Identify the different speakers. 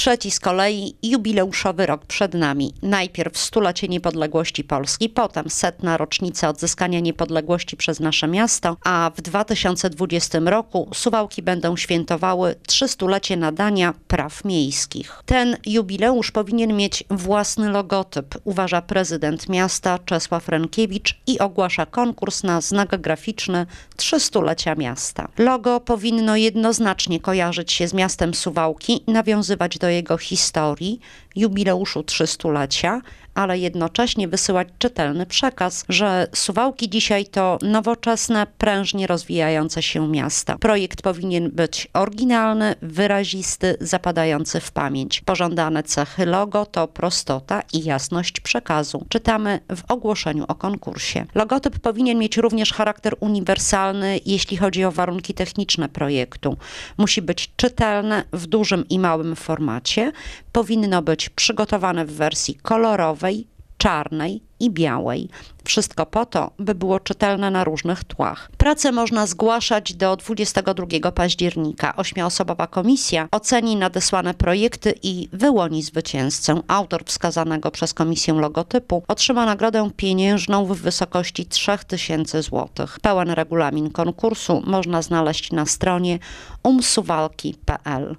Speaker 1: trzeci z kolei jubileuszowy rok przed nami. Najpierw stulecie niepodległości Polski, potem setna rocznica odzyskania niepodległości przez nasze miasto, a w 2020 roku Suwałki będą świętowały 300-lecie nadania praw miejskich. Ten jubileusz powinien mieć własny logotyp, uważa prezydent miasta Czesław Renkiewicz i ogłasza konkurs na znak graficzny 300-lecia miasta. Logo powinno jednoznacznie kojarzyć się z miastem Suwałki, nawiązywać do jego historii, jubileuszu 300-lecia, ale jednocześnie wysyłać czytelny przekaz, że Suwałki dzisiaj to nowoczesne, prężnie rozwijające się miasta. Projekt powinien być oryginalny, wyrazisty, zapadający w pamięć. Pożądane cechy logo to prostota i jasność przekazu. Czytamy w ogłoszeniu o konkursie. Logotyp powinien mieć również charakter uniwersalny, jeśli chodzi o warunki techniczne projektu. Musi być czytelny w dużym i małym formacie, powinno być przygotowane w wersji kolorowej, czarnej i białej. Wszystko po to, by było czytelne na różnych tłach. Prace można zgłaszać do 22 października. Ośmioosobowa komisja oceni nadesłane projekty i wyłoni zwycięzcę. Autor wskazanego przez komisję logotypu otrzyma nagrodę pieniężną w wysokości 3000 zł. Pełen regulamin konkursu można znaleźć na stronie umsuwalki.pl.